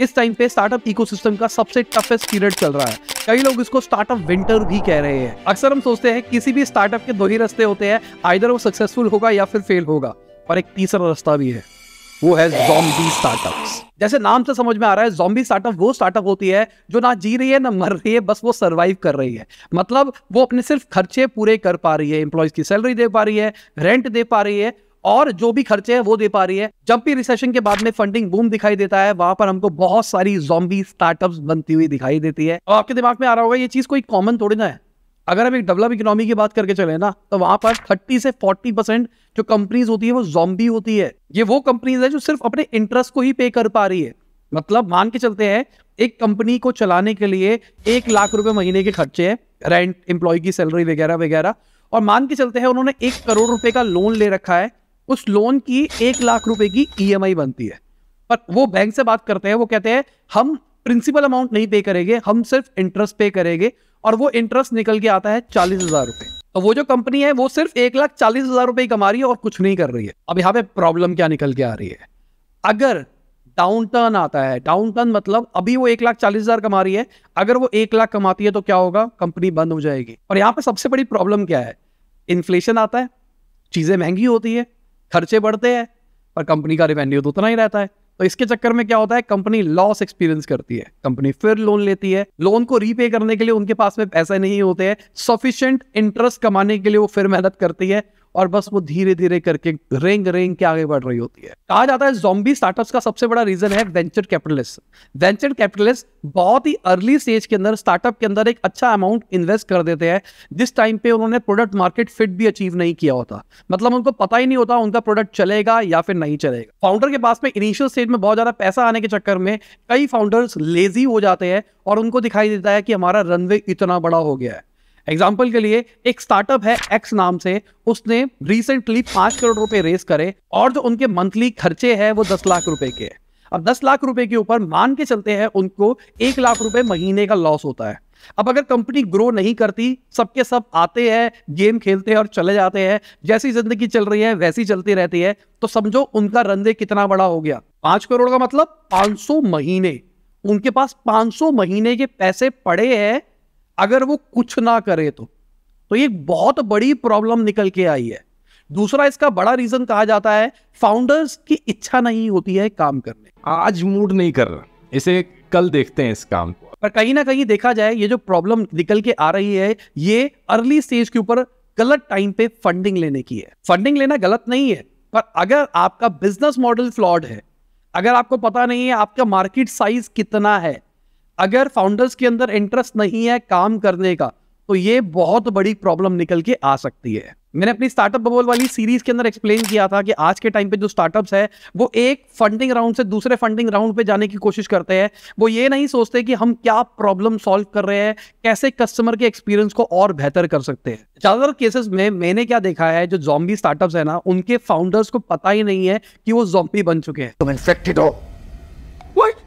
इस टाइम पे startup ecosystem का सबसे टफेस्ट पीरियड चल रहा है कई लोग इसको स्टार्टअप विंटर भी कह रहे हैं अक्सर हम सोचते हैं किसी भी स्टार्टअप के दो ही रास्ते होते हैं आइधर वो सक्सेसफुल होगा या फिर फेल होगा और एक तीसरा रास्ता भी है वो है जॉम्बी स्टार्टअप जैसे नाम से समझ में आ रहा है जॉम्बी स्टार्टअप वो स्टार्टअप होती है जो ना जी रही है ना मर रही है बस वो सर्वाइव कर रही है मतलब वो अपने सिर्फ खर्चे पूरे कर पा रही है एम्प्लॉयज की सैलरी दे पा रही है रेंट दे पा रही है और जो भी खर्चे हैं वो दे पा रही है जब भी रिसेशन के बाद में फंडिंग बूम दिखाई देता है वहां पर हमको बहुत सारी जॉम्बी स्टार्टअप्स बनती हुई दिखाई देती है और आपके दिमाग में आ रहा होगा ये चीज कोई कॉमन थोड़ी ना है अगर हम एक डेवलप इकोनॉमी की बात करके चले ना तो वहां पर 30 से 40 परसेंट जो कंपनीज होती है वो जॉम्बी होती है ये वो कंपनीज है जो सिर्फ अपने इंटरेस्ट को ही पे कर पा रही है मतलब मान के चलते हैं एक कंपनी को चलाने के लिए एक लाख रुपए महीने के खर्चे हैं रेंट एम्प्लॉय की सैलरी वगैरह वगैरह और मान के चलते हैं उन्होंने एक करोड़ रुपए का लोन ले रखा है उस लोन की एक लाख रुपए की ईएमआई e बनती है पर वो बैंक से बात करते हैं वो कहते हैं हम प्रिंसिपल अमाउंट नहीं पे करेंगे हम सिर्फ इंटरेस्ट पे करेंगे और वो इंटरेस्ट निकल के आता है चालीस हजार रुपए तो वो जो कंपनी है वो सिर्फ एक लाख चालीस हजार रुपए कमा रही है और कुछ नहीं कर रही है अब यहाँ पे प्रॉब्लम क्या निकल के आ रही है अगर डाउन टर्न आता है डाउन टर्न मतलब अभी वो एक लाख चालीस हजार कमा रही है अगर वो एक लाख कमाती है तो क्या होगा कंपनी बंद हो जाएगी और यहाँ पे सबसे बड़ी प्रॉब्लम क्या है इन्फ्लेशन आता है चीजें महंगी होती है खर्चे बढ़ते हैं पर कंपनी का रेवेन्यू तो उतना ही रहता है तो इसके चक्कर में क्या होता है कंपनी लॉस एक्सपीरियंस करती है कंपनी फिर लोन लेती है लोन को रीपे करने के लिए उनके पास में पैसे नहीं होते हैं सफिशियंट इंटरेस्ट कमाने के लिए वो फिर मेहनत करती है और बस वो धीरे धीरे करके रेंग रेंग के आगे बढ़ रही होती है कहा जाता है जोम्बी स्टार्टअप्स का सबसे बड़ा रीजन है वेंचर कैपिटलिस्ट वेंचर कैपिटलिस्ट बहुत ही अर्ली स्टेज के अंदर स्टार्टअप के अंदर एक अच्छा अमाउंट इन्वेस्ट कर देते हैं जिस टाइम पे उन्होंने प्रोडक्ट मार्केट फिट भी अचीव नहीं किया होता मतलब उनको पता ही नहीं होता उनका प्रोडक्ट चलेगा या फिर नहीं चलेगा फाउंडर के पास में इनिशियल स्टेज में बहुत ज्यादा पैसा आने के चक्कर में कई फाउंडर्स लेजी हो जाते हैं और उनको दिखाई देता है कि हमारा रनवे इतना बड़ा हो गया है एग्जाम्पल के लिए एक स्टार्टअप है एक्स नाम से उसने रिसेंटली पांच करोड़ रुपए रेस करे और जो उनके मंथली खर्चे है वो दस लाख रुपए के अब दस लाख रुपए के ऊपर मान के चलते हैं उनको एक लाख रुपए महीने का लॉस होता है अब अगर कंपनी ग्रो नहीं करती सबके सब आते हैं गेम खेलते हैं और चले जाते हैं जैसी जिंदगी चल रही है वैसी चलती रहती है तो समझो उनका रनवे कितना बड़ा हो गया पांच करोड़ का मतलब 500 महीने उनके पास 500 महीने के पैसे पड़े हैं अगर वो कुछ ना करे तो तो ये बहुत बड़ी प्रॉब्लम निकल के आई है दूसरा इसका बड़ा रीजन कहा जाता है फाउंडर्स की इच्छा नहीं होती है काम करने आज मूड नहीं कर रहा इसे कल देखते हैं इस काम को पर कहीं ना कहीं देखा जाए ये जो प्रॉब्लम निकल के आ रही है ये अर्ली स्टेज के ऊपर गलत टाइम पे फंडिंग लेने की है फंडिंग लेना गलत नहीं है पर अगर आपका बिजनेस मॉडल फ्लॉड है अगर आपको पता नहीं है आपका मार्केट साइज कितना है अगर फाउंडर्स के अंदर इंटरेस्ट नहीं है काम करने का तो ये बहुत बड़ी प्रॉब्लम निकल के आ सकती है मैंने अपनी स्टार्टअप बबोल वाली सीरीज के अंदर एक्सप्लेन किया था कि आज के टाइम पे जो स्टार्टअप्स है वो एक फंडिंग राउंड से दूसरे फंडिंग राउंड पे जाने की कोशिश करते हैं वो ये नहीं सोचते कि हम क्या प्रॉब्लम सॉल्व कर रहे हैं कैसे कस्टमर के एक्सपीरियंस को और बेहतर कर सकते हैं ज्यादातर केसेस में मैंने क्या देखा है जो जॉम्बी स्टार्टअप है ना उनके फाउंडर्स को पता ही नहीं है कि वो जॉम्बी बन चुके हैं तुम इन्फेक्टेड हो What?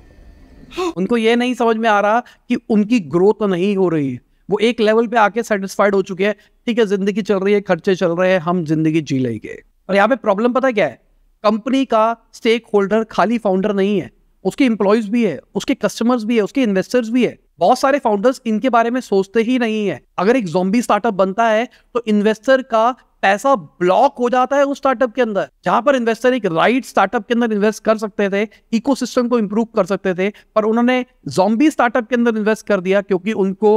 उनको ये नहीं समझ में आ रहा कि उनकी ग्रोथ तो नहीं हो रही वो एक लेवल पे आके सेटिस्फाइड हो चुके हैं ठीक है जिंदगी चल रही है खर्चे चल रहे हैं हम जिंदगी जी लेंगे और यहाँ पे प्रॉब्लम पता क्या है कंपनी का स्टेक होल्डर खाली फाउंडर नहीं है उसके इंप्लॉयज भी है उसके कस्टमर्स भी है उसके इन्वेस्टर्स भी है बहुत सारे फाउंडर्स इनके बारे में सोचते ही नहीं है अगर एक जोम्बी स्टार्टअप बनता है तो इन्वेस्टर का पैसा ब्लॉक हो जाता है उस स्टार्टअप के अंदर जहां पर इन्वेस्टर एक राइट स्टार्टअप के अंदर इन्वेस्ट कर सकते थे इकोसिस्टम को इंप्रूव कर सकते थे पर उन्होंने जॉम्बी स्टार्टअप के अंदर इन्वेस्ट कर दिया क्योंकि उनको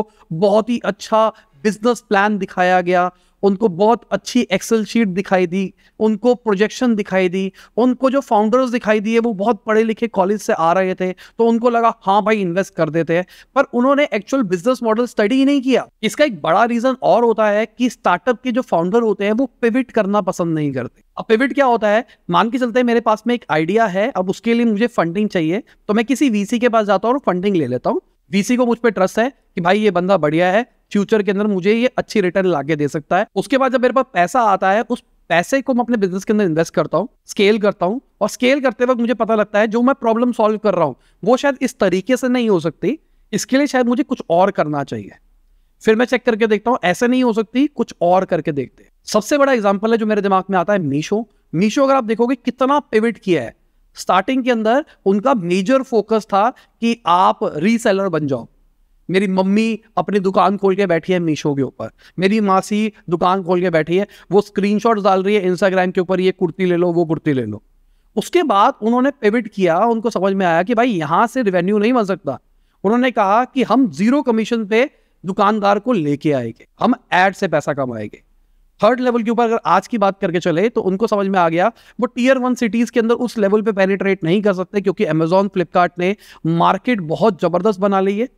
बहुत ही अच्छा बिजनेस प्लान दिखाया गया उनको बहुत अच्छी एक्सेल शीट दिखाई दी उनको प्रोजेक्शन दिखाई दी उनको जो फाउंडर्स दिखाई दिए वो बहुत पढ़े लिखे कॉलेज से आ रहे थे तो उनको लगा हाँ भाई इन्वेस्ट कर देते हैं पर उन्होंने एक्चुअल बिजनेस मॉडल स्टडी ही नहीं किया इसका एक बड़ा रीजन और होता है कि स्टार्टअप के जो फाउंडर होते हैं वो पिविट करना पसंद नहीं करते अब पिविट क्या होता है मान के चलते मेरे पास में एक आइडिया है अब उसके लिए मुझे फंडिंग चाहिए तो मैं किसी वीसी के पास जाता हूँ और फंडिंग ले लेता हूँ वीसी को मुझ पर ट्रस्ट है कि भाई ये बंदा बढ़िया है फ्यूचर के अंदर मुझे ये अच्छी रिटर्न ला दे सकता है उसके बाद जब मेरे पास पैसा आता है उस पैसे को मैं अपने बिजनेस के अंदर इन्वेस्ट करता हूँ स्केल करता हूँ और स्केल करते वक्त मुझे पता लगता है जो मैं प्रॉब्लम सॉल्व कर रहा हूँ वो शायद इस तरीके से नहीं हो सकती इसके लिए शायद मुझे कुछ और करना चाहिए फिर मैं चेक करके देखता हूँ ऐसे नहीं हो सकती कुछ और करके देखते हैं सबसे बड़ा एग्जाम्पल है जो मेरे दिमाग में आता है मीशो मीशो अगर आप देखोगे कितना पिविट किया है स्टार्टिंग के अंदर उनका मेजर फोकस था कि आप रीसेलर बन जाओ मेरी मम्मी अपनी दुकान खोल के बैठी है मीशो के ऊपर मेरी मासी दुकान खोल के बैठी है वो स्क्रीन डाल रही है इंस्टाग्राम के ऊपर ये कुर्ती ले लो वो कुर्ती ले लो उसके बाद उन्होंने पेविट किया उनको समझ में आया कि भाई यहाँ से रेवेन्यू नहीं बन सकता उन्होंने कहा कि हम जीरो कमीशन पे दुकानदार को लेके आएंगे हम एड से पैसा कमाएंगे थर्ड लेवल के ऊपर अगर आज की बात करके चले तो उनको समझ में आ गया वो टीयर वन सिटीज के अंदर उस लेवल पे पेनिट्रेट नहीं कर सकते क्योंकि अमेजोन फ्लिपकार्ट ने मार्केट बहुत जबरदस्त बना ली है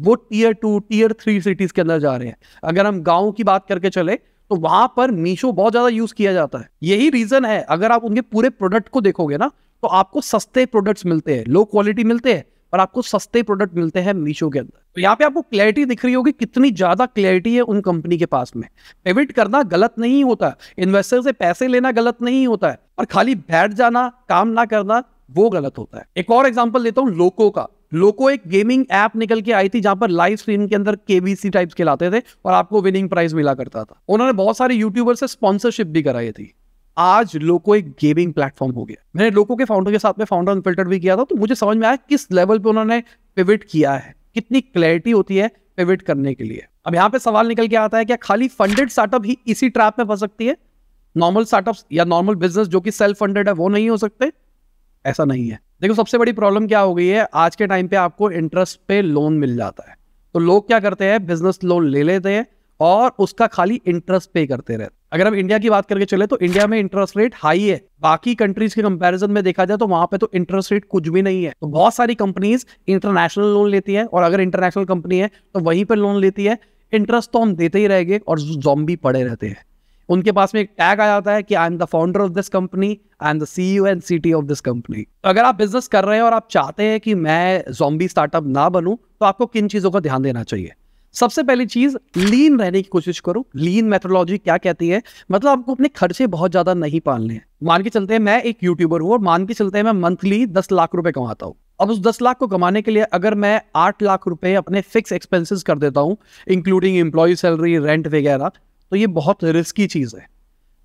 वो tier two tier three cities के अंदर जा रहे हैं अगर हम गाँव की बात करके चले तो वहां पर मीशो बहुत ज्यादा यूज किया जाता है यही रीजन है अगर आप उनके पूरे प्रोडक्ट को देखोगे ना तो आपको सस्ते प्रोडक्ट्स मिलते हैं लो क्वालिटी मिलते हैं पर आपको सस्ते प्रोडक्ट मिलते हैं मीशो के अंदर तो यहाँ पे आपको क्लैरिटी दिख रही होगी कितनी ज्यादा क्लैरिटी है उन कंपनी के पास में पेविट करना गलत नहीं होता इन्वेस्टर से पैसे लेना गलत नहीं होता है और खाली बैठ जाना काम ना करना वो गलत होता है एक और एग्जाम्पल देता हूँ लोको का लोको एक गेमिंग ऐप निकल के आई थी जहां पर लाइव स्ट्रीम के अंदर केबीसी टाइप्स खिलाते थे और आपको विनिंग प्राइज मिला करता था उन्होंने बहुत सारे यूट्यूबर से स्पॉन्सरशिप भी कराई थी आज लोको एक गेमिंग प्लेटफॉर्म हो गया मैंने लोको के फाउंडर के साथ में फाउंडर अनफिल्टर भी किया था तो मुझे समझ में आया किस लेवल पे उन्होंने पिविट किया है कितनी क्लैरिटी होती है पिविट करने के लिए अब यहाँ पे सवाल निकल के आता है क्या खाली फंडेड स्टार्टअप ही इसी ट्रैप में फंस सकती है नॉर्मल स्टार्टअप या नॉर्मल बिजनेस जो कि सेल्फ फंडेड है वो नहीं हो सकते ऐसा नहीं है देखो सबसे बड़ी प्रॉब्लम क्या हो गई है आज के टाइम पे आपको इंटरेस्ट पे लोन मिल जाता है तो लोग क्या करते हैं बिजनेस लोन ले लेते हैं और उसका खाली इंटरेस्ट पे करते रहते अगर हम इंडिया की बात करके चले तो इंडिया में इंटरेस्ट रेट हाई है बाकी कंट्रीज के कंपैरिजन में देखा जाए तो वहां पे तो इंटरेस्ट रेट कुछ भी नहीं है तो बहुत सारी कंपनीज इंटरनेशनल लोन लेती है और अगर इंटरनेशनल कंपनी है तो वहीं पर लोन लेती है इंटरेस्ट तो हम देते ही रहेंगे और जॉम्बी पड़े रहते हैं उनके पास में एक टैग आ जाता है कि I am the founder of this company I am the C U and C T of this company अगर आप बिजनेस कर रहे हैं और आप चाहते हैं कि मैं जॉम्बी स्टार्टअप ना बनूं तो आपको किन चीज़ों का ध्यान देना चाहिए सबसे पहली चीज लीन रहने की कोशिश करो लीन मेथोडोलॉजी क्या कहती है मतलब आपको अपने खर्चे बहुत ज्यादा नहीं पालने हैं मान के चलते हैं मैं एक यूट्यूबर हूं और मान के चलते हैं मैं मंथली दस लाख रुपए कमाता हूं अब उस दस लाख को कमाने के लिए अगर मैं आठ लाख रुपए अपने फिक्स एक्सपेंसेस कर देता हूं इंक्लूडिंग एम्प्लॉय सैलरी रेंट वगैरह तो ये बहुत रिस्की चीज है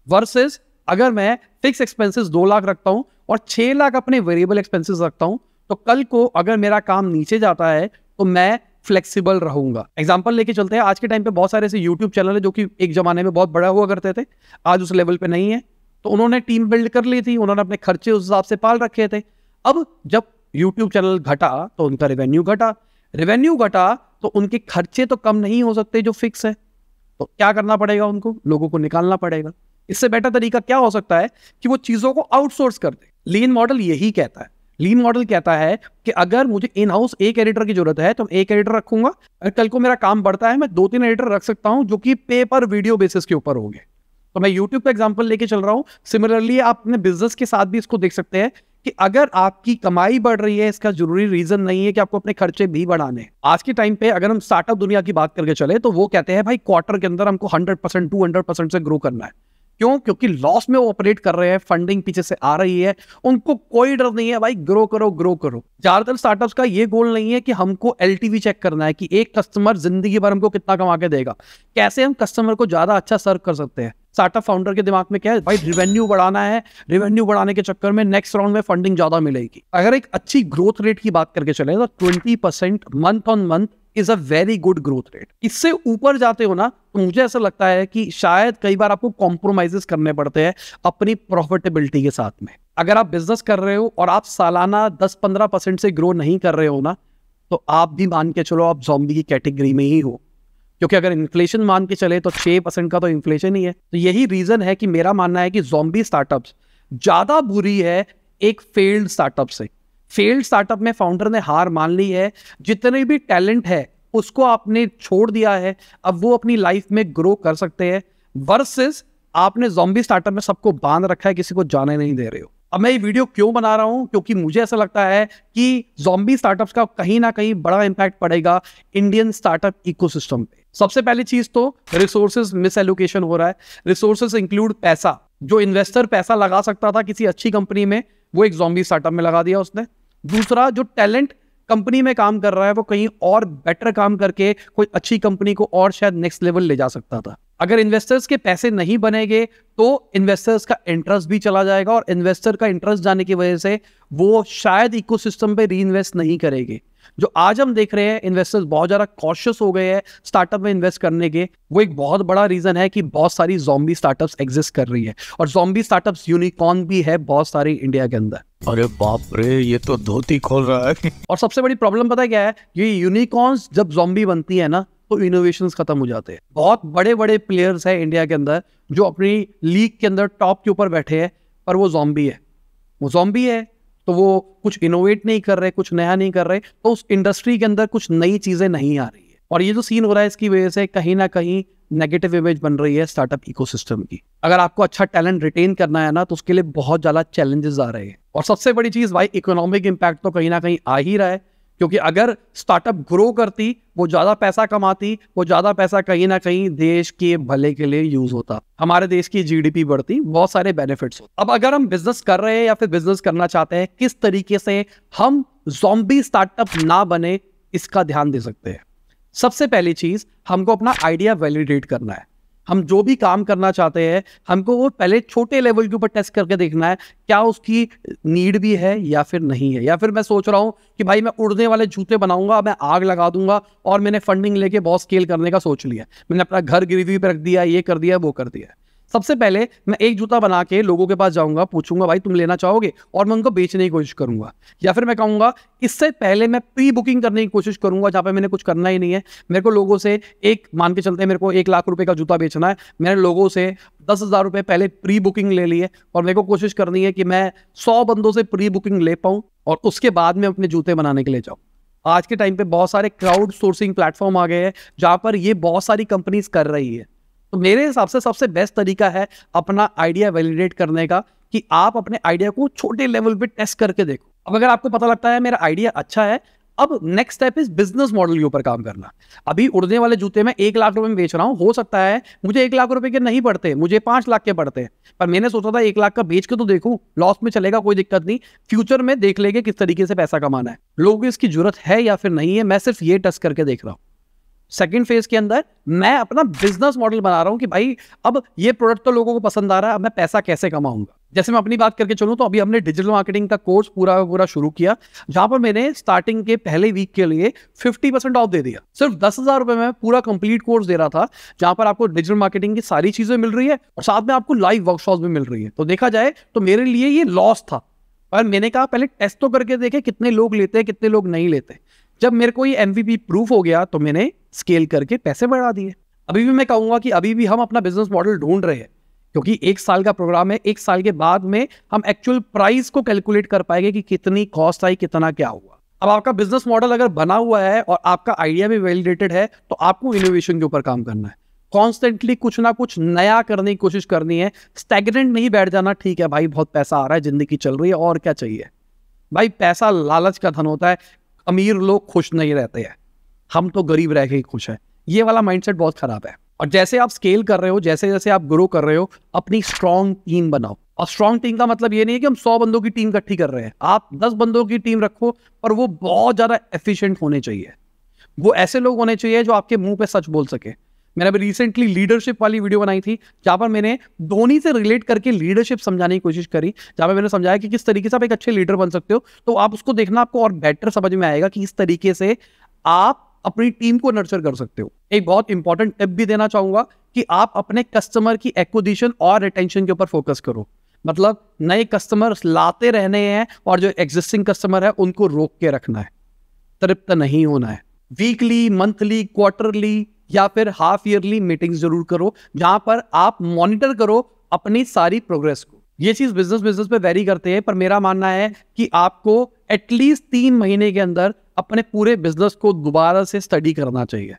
वर्सेस अगर मैं फिक्स एक्सपेंसेस दो लाख रखता हूं और छह लाख अपने वेरिएबल एक्सपेंसेस रखता हूं तो कल को अगर मेरा काम नीचे जाता है तो मैं फ्लेक्सिबल रहूंगा एग्जाम्पल लेके चलते हैं आज के टाइम पे बहुत सारे ऐसे यूट्यूब चैनल है जो कि एक जमाने में बहुत बड़ा हुआ करते थे आज उस लेवल पे नहीं है तो उन्होंने टीम बिल्ड कर ली थी उन्होंने अपने खर्चे उस हिसाब से पाल रखे थे अब जब यूट्यूब चैनल घटा तो उनका रेवेन्यू घटा रेवेन्यू घटा तो उनके खर्चे तो कम नहीं हो सकते जो फिक्स है तो क्या करना पड़ेगा उनको लोगों को निकालना पड़ेगा इससे बेटर तरीका क्या हो सकता है कि वो चीज़ों को आउटसोर्स कर दे लीन मॉडल यही कहता है लीन मॉडल कहता है कि अगर मुझे इन हाउस एक एडिटर की जरूरत है तो मैं एक एडिटर रखूंगा कल को मेरा काम बढ़ता है मैं दो तीन एडिटर रख सकता हूं जो कि पे पर वीडियो बेसिस के ऊपर होंगे तो मैं यूट्यूब का एग्जाम्पल लेके चल रहा हूँ सिमिलरली आप अपने बिजनेस के साथ भी इसको देख सकते हैं कि अगर आपकी कमाई बढ़ रही है इसका जरूरी रीजन नहीं है कि आपको अपने खर्चे भी बढ़ाने आज के टाइम पे अगर हम स्टार्टअप दुनिया की बात करके चले तो वो कहते हैं भाई क्वार्टर के अंदर हमको 100 परसेंट टू से ग्रो करना है क्यों क्योंकि लॉस में वो ऑपरेट कर रहे हैं फंडिंग पीछे से आ रही है उनको कोई डर नहीं है भाई ग्रो करो ग्रो करो ज्यादातर स्टार्टअप्स का ये गोल नहीं है कि हमको एल चेक करना है कि एक कस्टमर जिंदगी भर हमको कितना कमा के देगा कैसे हम कस्टमर को ज्यादा अच्छा सर्व कर सकते हैं स्टार्टअप फाउंडर के दिमाग में क्या है भाई रिवेन्यू बढ़ाना है रिवेन्यू बढ़ाने के चक्कर में नेक्स्ट राउंड में फंडिंग ज्यादा मिलेगी अगर एक अच्छी ग्रोथ रेट की बात करके चले तो twenty percent month on month is a very good growth rate इससे ऊपर जाते हो ना तो मुझे ऐसा लगता है कि शायद कई बार आपको कॉम्प्रोमाइजेस करने पड़ते हैं अपनी प्रॉफिटेबिलिटी के साथ में अगर आप बिजनेस कर रहे हो और आप सालाना 10-15 परसेंट से ग्रो नहीं कर रहे हो ना तो आप भी मान के चलो आप जॉम्बी की कैटेगरी में ही हो क्योंकि अगर इन्फ्लेशन मान के चले तो छह परसेंट का तो इन्फ्लेशन ही है तो यही रीजन है कि मेरा मानना है कि जॉम्बी स्टार्टअप ज़्यादा बुरी है एक फेल्ड स्टार्टअप से फेल्ड स्टार्टअप में फाउंडर ने हार मान ली है जितने भी टैलेंट है उसको आपने छोड़ दिया है अब वो अपनी लाइफ में ग्रो कर सकते हैं वर्सेस आपने जॉम्बी स्टार्टअप में सबको बांध रखा है किसी को जाने नहीं दे रहे हो अब मैं ये वीडियो क्यों बना रहा हूं क्योंकि मुझे ऐसा लगता है कि जॉम्बी स्टार्टअप्स का कहीं ना कहीं बड़ा इंपैक्ट पड़ेगा इंडियन स्टार्टअप इकोसिस्टम पे सबसे पहली चीज तो रिसोर्सेज मिस एलोकेशन हो रहा है रिसोर्सेज इंक्लूड पैसा जो इन्वेस्टर पैसा लगा सकता था किसी अच्छी कंपनी में वो एक जॉम्बी स्टार्टअप में लगा दिया उसने दूसरा जो टैलेंट कंपनी में काम कर रहा है वो कहीं और बेटर काम करके कोई अच्छी कंपनी को और शायद नेक्स्ट लेवल ले जा सकता था अगर इन्वेस्टर्स के पैसे नहीं बनेंगे तो इन्वेस्टर्स का इंटरेस्ट भी चला जाएगा और इन्वेस्टर का इंटरेस्ट जाने की वजह से वो शायद इकोसिस्टम पे री नहीं करेंगे जो आज हम देख रहे हैं इन्वेस्टर्स बहुत ज़्यादा कॉशियस हो गए हैं स्टार्टअप में इन्वेस्ट करने के वो एक बहुत बड़ा रीज़न है कि बहुत सारी जॉम्बी स्टार्टअप एग्जिस्ट कर रही है और जॉम्बी स्टार्टअप यूनिकॉर्न भी है बहुत सारे इंडिया के अंदर अरे बाप रे ये तो धोती खोल रहा है और सबसे बड़ी प्रॉब्लम पता क्या है ये यूनिकॉर्न्स जब जॉम्बी बनती है ना तो इनोवेशन खत्म हो जाते हैं बहुत बड़े बड़े प्लेयर्स हैं इंडिया के अंदर जो अपनी लीग के अंदर टॉप के ऊपर बैठे हैं पर वो जॉम्बी है वो जॉम्बी है तो वो कुछ इनोवेट नहीं कर रहे कुछ नया नहीं कर रहे तो उस इंडस्ट्री के अंदर कुछ नई चीज़ें नहीं आ रही है और ये जो सीन हो रहा है इसकी वजह से कहीं ना कहीं नेगेटिव इमेज बन रही है स्टार्टअप इकोसिस्टम की अगर आपको अच्छा टैलेंट रिटेन करना है ना तो उसके लिए बहुत ज़्यादा चैलेंजेस आ रहे हैं और सबसे बड़ी चीज़ भाई इकोनॉमिक इम्पैक्ट तो कहीं ना कहीं आ ही रहा है क्योंकि अगर स्टार्टअप ग्रो करती वो ज़्यादा पैसा कमाती वो ज़्यादा पैसा कहीं ना कहीं देश के भले के लिए यूज़ होता हमारे देश की जीडीपी बढ़ती बहुत सारे बेनिफिट्स होते अब अगर हम बिजनेस कर रहे हैं या फिर बिजनेस करना चाहते हैं किस तरीके से हम जॉम्बी स्टार्टअप ना बने इसका ध्यान दे सकते हैं सबसे पहली चीज़ हमको अपना आइडिया वैलिडेट करना है हम जो भी काम करना चाहते हैं हमको वो पहले छोटे लेवल के ऊपर टेस्ट करके देखना है क्या उसकी नीड भी है या फिर नहीं है या फिर मैं सोच रहा हूँ कि भाई मैं उड़ने वाले जूते बनाऊंगा मैं आग लगा दूंगा और मैंने फंडिंग लेके बहुत स्केल करने का सोच लिया मैंने अपना घर गिरवी पर रख दिया ये कर दिया वो कर दिया सबसे पहले मैं एक जूता बना के लोगों के पास जाऊंगा पूछूंगा भाई तुम लेना चाहोगे और मैं उनको बेचने की कोशिश करूंगा या फिर मैं कहूंगा इससे पहले मैं प्री बुकिंग करने की कोशिश करूंगा जहाँ पे मैंने कुछ करना ही नहीं है मेरे को लोगों से एक मान के चलते हैं मेरे को एक लाख रुपए का जूता बेचना है मैंने लोगों से दस हज़ार रुपये पहले प्री बुकिंग ले ली है और मेरे को कोशिश करनी है कि मैं सौ बंदों से प्री बुकिंग ले पाऊँ और उसके बाद में अपने जूते बनाने के लिए जाऊँ आज के टाइम पे बहुत सारे क्राउड सोर्सिंग प्लेटफॉर्म आ गए हैं जहाँ पर ये बहुत सारी कंपनीज कर रही है तो मेरे हिसाब से सबसे बेस्ट तरीका है अपना आइडिया वैलिडेट करने का कि आप अपने आइडिया को छोटे लेवल पे टेस्ट करके देखो अब अगर आपको पता लगता है मेरा आइडिया अच्छा है अब next step is business model के ऊपर काम करना अभी उड़ने वाले जूते में एक लाख रुपए में बेच रहा हूं हो सकता है मुझे एक लाख रुपए के नहीं पड़ते मुझे पांच लाख के पड़ते हैं पर मैंने सोचा था एक लाख का बेच के तो देखूं लॉस में चलेगा कोई दिक्कत नहीं फ्यूचर में देख लेंगे किस तरीके से पैसा कमाना है लोगों की इसकी जरूरत है या फिर नहीं है मैं सिर्फ ये टेस्ट करके देख रहा हूं सेकेंड फेज के अंदर मैं अपना बिजनेस मॉडल बना रहा हूँ कि भाई अब ये प्रोडक्ट तो लोगों को पसंद आ रहा है अब मैं पैसा कैसे कमाऊंगा जैसे मैं अपनी बात करके चलूँ तो अभी हमने डिजिटल मार्केटिंग का कोर्स पूरा पूरा शुरू किया जहाँ पर मैंने स्टार्टिंग के पहले वीक के लिए 50 परसेंट ऑफ दे दिया सिर्फ दस हज़ार रुपये में पूरा कंप्लीट कोर्स दे रहा था जहाँ पर आपको डिजिटल मार्केटिंग की सारी चीज़ें मिल रही है और साथ में आपको लाइव वर्कशॉप भी मिल रही है तो देखा जाए तो मेरे लिए ये लॉस था और मैंने कहा पहले टेस्ट तो करके देखे कितने लोग लेते हैं कितने लोग नहीं लेते जब मेरे को ये एम प्रूफ हो गया तो मैंने स्केल करके पैसे बढ़ा दिए अभी भी मैं कहूँगा कि अभी भी हम अपना बिजनेस मॉडल ढूंढ रहे हैं क्योंकि एक साल का प्रोग्राम है एक साल के बाद में हम एक्चुअल प्राइस को कैलकुलेट कर पाएंगे कि कितनी कॉस्ट आई कितना क्या हुआ अब आपका बिजनेस मॉडल अगर बना हुआ है और आपका आइडिया भी वैलिडेटेड है तो आपको इनोवेशन के ऊपर काम करना है कॉन्स्टेंटली कुछ ना कुछ नया करने की कोशिश करनी है स्टेगनेंट नहीं बैठ जाना ठीक है भाई बहुत पैसा आ रहा है जिंदगी चल रही है और क्या चाहिए भाई पैसा लालच का धन होता है अमीर लोग खुश नहीं रहते हैं हम तो गरीब रह के ही खुश हैं ये वाला माइंडसेट बहुत ख़राब है और जैसे आप स्केल कर रहे हो जैसे जैसे आप ग्रो कर रहे हो अपनी स्ट्रॉन्ग टीम बनाओ और स्ट्रॉन्ग टीम का मतलब ये नहीं है कि हम सौ बंदों की टीम इकट्ठी कर रहे हैं आप दस बंदों की टीम रखो पर वो बहुत ज़्यादा एफिशिएंट होने चाहिए वो ऐसे लोग होने चाहिए जो आपके मुंह पे सच बोल सके मैंने अभी रिसेंटली लीडरशिप वाली वीडियो बनाई थी जहाँ पर मैंने धोनी से रिलेट करके लीडरशिप समझाने की कोशिश करी जहाँ पर मैंने समझाया कि किस तरीके से आप एक अच्छे लीडर बन सकते हो तो आप उसको देखना आपको और बेटर समझ में आएगा कि इस तरीके से आप अपनी टीम को नर्चर कर सकते हो एक बहुत इंपॉर्टेंट टिप भी देना चाहूंगा कि आप अपने कस्टमर की एक्विजिशन और रिटेंशन के ऊपर फोकस करो मतलब नए कस्टमर लाते रहने हैं और जो एग्जिस्टिंग कस्टमर है उनको रोक के रखना है तृप्त नहीं होना है वीकली मंथली क्वार्टरली या फिर हाफ ईयरली मीटिंग जरूर करो जहां पर आप मॉनिटर करो अपनी सारी प्रोग्रेस को ये चीज बिजनेस बिजनेस पे वेरी करते हैं पर मेरा मानना है कि आपको एटलीस्ट तीन महीने के अंदर अपने पूरे बिजनेस को दोबारा से स्टडी करना चाहिए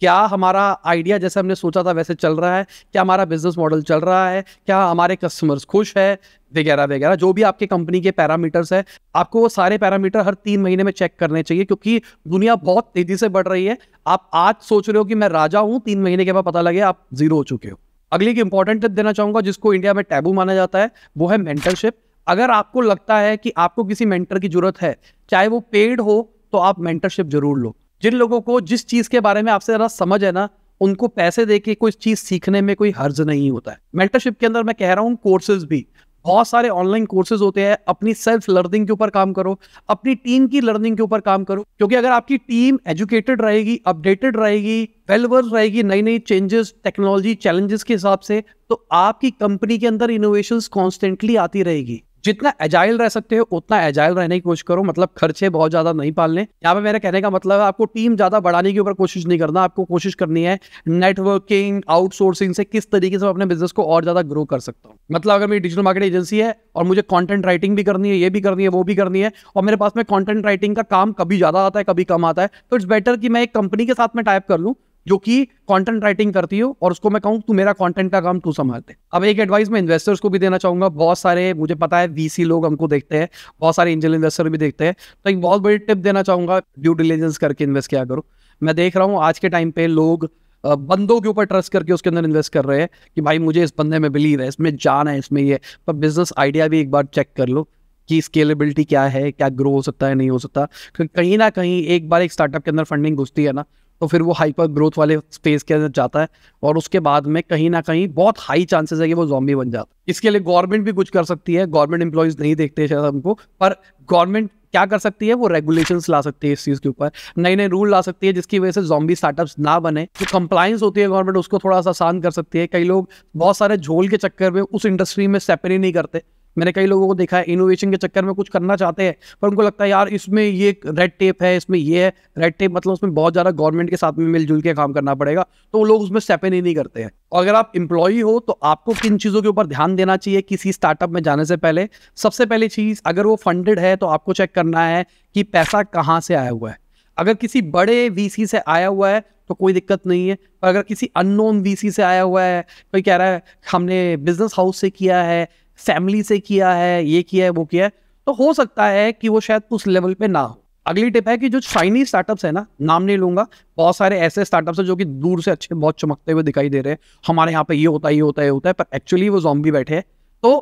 क्या हमारा आइडिया जैसे हमने सोचा था वैसे चल रहा है क्या हमारा बिजनेस मॉडल चल रहा है क्या हमारे कस्टमर्स खुश है वगैरह वगैरह जो भी आपके कंपनी के पैरामीटर्स है आपको वो सारे पैरामीटर हर तीन महीने में चेक करने चाहिए क्योंकि दुनिया बहुत तेजी से बढ़ रही है आप आज सोच रहे हो कि मैं राजा हूँ तीन महीने के बाद पता लगे आप जीरो हो चुके हो अगली एक इंपॉर्टेंट टिप देना चाहूंगा जिसको इंडिया में टैबू माना जाता है वो है मेंटरशिप अगर आपको लगता है कि आपको किसी मेंटर की जरूरत है चाहे वो पेड हो तो आप मेंटरशिप जरूर लो जिन लोगों को जिस चीज़ के बारे में आपसे ज़रा समझ है ना उनको पैसे दे के कोई चीज़ सीखने में कोई हर्ज नहीं होता है मेंटरशिप के अंदर मैं कह रहा हूँ कोर्सेज भी बहुत सारे ऑनलाइन कोर्सेज होते हैं अपनी सेल्फ लर्निंग के ऊपर काम करो अपनी टीम की लर्निंग के ऊपर काम करो क्योंकि अगर आपकी टीम एजुकेटेड रहेगी अपडेटेड रहेगी वेलवर्स रहेगी नई नई चेंजेस टेक्नोलॉजी चैलेंजेस के हिसाब से तो आपकी कंपनी के अंदर इनोवेशन कॉन्स्टेंटली आती रहेगी जितना एजाइल रह सकते हो उतना एजाइल रहने की कोशिश करो मतलब खर्चे बहुत ज्यादा नहीं पालने यहाँ पे मेरे कहने का मतलब है आपको टीम ज्यादा बढ़ाने के ऊपर कोशिश नहीं करना आपको कोशिश करनी है नेटवर्किंग आउटसोर्सिंग से किस तरीके से अपने बिजनेस को और ज्यादा ग्रो कर सकता हूँ मतलब अगर मेरी डिजिटल मार्केट एजेंसी है और मुझे कॉन्टेंट राइटिंग भी करनी है ये भी करनी है वो भी करनी है और मेरे पास में कॉन्टेंट राइटिंग का काम कभी ज्यादा आता है कभी कम आता है तो इट्स बेटर कि मैं एक कंपनी के साथ में टाइप कर लूँ जो कि कंटेंट राइटिंग करती हो और उसको मैं कहूँ तू मेरा कंटेंट का काम तू संभालते अब एक एडवाइस मैं इन्वेस्टर्स को भी देना चाहूंगा बहुत सारे मुझे पता है वीसी लोग हमको देखते हैं बहुत सारे एंजल इन्वेस्टर भी देखते हैं तो एक बहुत बड़ी टिप देना चाहूंगा ड्यू डिलीजेंस करके इन्वेस्ट किया करो मैं देख रहा हूँ आज के टाइम पे लोग बंदों के ऊपर ट्रस्ट करके उसके अंदर इन्वेस्ट कर रहे हैं कि भाई मुझे इस बंदे में बिलीव है इसमें जान है इसमें ये पर बिजनेस आइडिया भी एक बार चेक कर लो कि स्केलेबिलिटी क्या है क्या ग्रो हो सकता है नहीं हो सकता क्योंकि कहीं ना कहीं एक बार एक स्टार्टअप के अंदर फंडिंग घुसती है ना तो फिर वो हाइपर ग्रोथ वाले फेज के अंदर जाता है और उसके बाद में कहीं ना कहीं बहुत हाई चांसेस है कि वो जॉम्बी बन जाता है इसके लिए गवर्नमेंट भी कुछ कर सकती है गवर्नमेंट एम्प्लॉयज नहीं देखते शायद हमको पर गवर्नमेंट क्या कर सकती है वो रेगुलेशन ला सकती है इस चीज़ के ऊपर नए नए रूल ला सकती है जिसकी वजह से जॉम्बी स्टार्टअप्स ना बने जो तो कंप्लाइंस होती है गवर्नमेंट उसको थोड़ा सा आसान कर सकती है कई लोग बहुत सारे झोल के चक्कर में उस इंडस्ट्री में सेपरी नहीं करते मैंने कई लोगों को देखा है इनोवेशन के चक्कर में कुछ करना चाहते हैं पर उनको लगता है यार इसमें ये रेड टेप है इसमें ये है रेड टेप मतलब उसमें बहुत ज़्यादा गवर्नमेंट के साथ में मिलजुल के काम करना पड़ेगा तो वो लोग उसमें स्टेप ही नहीं करते हैं और अगर आप इम्प्लॉई हो तो आपको किन चीज़ों के ऊपर ध्यान देना चाहिए किसी स्टार्टअप में जाने से पहले सबसे पहली चीज़ अगर वो फंडेड है तो आपको चेक करना है कि पैसा कहाँ से आया हुआ है अगर किसी बड़े वी से आया हुआ है तो कोई दिक्कत नहीं है पर अगर किसी अननोन वीसी से आया हुआ है कोई कह रहा है हमने बिजनेस हाउस से किया है फैमिली से किया है ये किया है वो किया है तो हो सकता है कि वो शायद उस लेवल पे ना हो अगली टिप है कि जो चाइनीज स्टार्टअप्स है ना नाम नहीं लूंगा बहुत सारे ऐसे स्टार्टअप्स हैं जो कि दूर से अच्छे बहुत चमकते हुए दिखाई दे रहे हैं हमारे यहाँ पे ये होता है ये होता है ये होता है पर एक्चुअली वो जॉम्बी बैठे हैं तो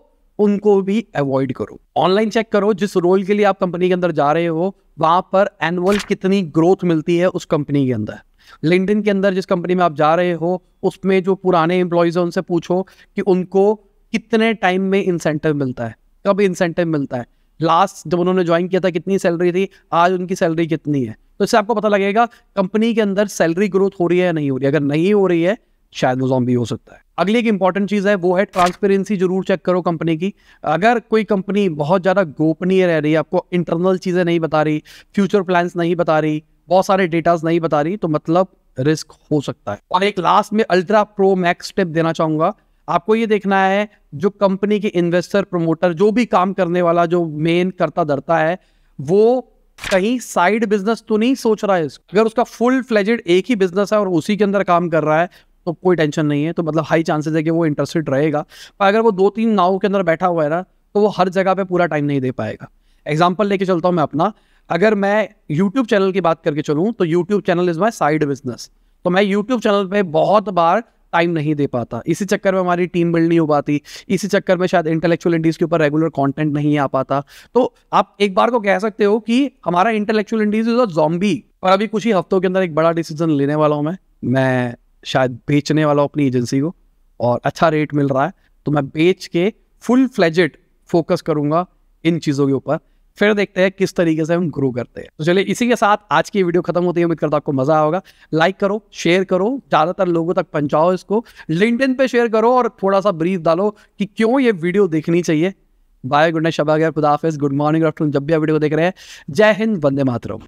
उनको भी अवॉइड करो ऑनलाइन चेक करो जिस रोल के लिए आप कंपनी के अंदर जा रहे हो वहां पर एनुअल कितनी ग्रोथ मिलती है उस कंपनी के अंदर लिंकडिन के अंदर जिस कंपनी में आप जा रहे हो उसमें जो पुराने एम्प्लॉयज़ हैं उनसे पूछो कि उनको कितने टाइम में इंसेंटिव मिलता है कब इंसेंटिव मिलता है लास्ट जब उन्होंने ज्वाइन किया था कितनी सैलरी थी आज उनकी सैलरी कितनी है तो इससे आपको पता लगेगा कंपनी के अंदर सैलरी ग्रोथ हो रही है या नहीं हो रही है अगर नहीं हो रही है शायद वो जॉम्बी हो सकता है अगली एक इंपॉर्टेंट चीज़ है वो है ट्रांसपेरेंसी जरूर चेक करो कंपनी की अगर कोई कंपनी बहुत ज़्यादा गोपनीय रह रही है आपको इंटरनल चीज़ें नहीं बता रही फ्यूचर प्लान नहीं बता रही बहुत सारे डेटाज नहीं बता रही तो मतलब रिस्क हो सकता है और एक लास्ट में अल्ट्रा प्रो मैक्स टिप देना चाहूँगा आपको ये देखना है जो कंपनी के इन्वेस्टर प्रमोटर जो भी काम करने वाला जो मेन करता धरता है वो कहीं साइड बिजनेस तो नहीं सोच रहा है अगर उसका फुल फ्लेजेड एक ही बिजनेस है और उसी के अंदर काम कर रहा है तो कोई टेंशन नहीं है तो मतलब हाई चांसेस है कि वो इंटरेस्टेड रहेगा पर अगर वो दो तीन नाव के अंदर बैठा हुआ है ना तो वो हर जगह पे पूरा टाइम नहीं दे पाएगा एग्जाम्पल लेके चलता हूँ मैं अपना अगर मैं यूट्यूब चैनल की बात करके चलूँ तो YouTube channel is my side business तो मैं यूट्यूब चैनल पर बहुत बार टाइम नहीं दे पाता इसी चक्कर में हमारी टीम बिल्ड नहीं हो पाती इसी चक्कर में शायद इंटेलेक्चुअल इंडीज के ऊपर रेगुलर कॉन्टेंट नहीं आ पाता तो आप एक बार को कह सकते हो कि हमारा intellectual indies is a zombie और अभी कुछ ही हफ्तों के अंदर एक बड़ा डिसीजन लेने वाला हूँ मैं मैं शायद बेचने वाला हूँ अपनी एजेंसी को और अच्छा रेट मिल रहा है तो मैं बेच के फुल फ्लेजेड फोकस करूंगा इन चीज़ों के ऊपर फिर देखते हैं किस तरीके से हम ग्रो करते हैं तो चलिए इसी के साथ आज की वीडियो खत्म होती है उम्मीद करता आपको मजा आएगा लाइक करो शेयर करो ज़्यादातर लोगों तक पहुंचाओ इसको लिंकडिन पे शेयर करो और थोड़ा सा ब्रीफ डालो कि क्यों ये वीडियो देखनी चाहिए बाय गुड नाइट शबा गया गुड मॉर्निंग आफ्टरनून जब भी आप वीडियो देख रहे हैं जय हिंद वंदे मातरम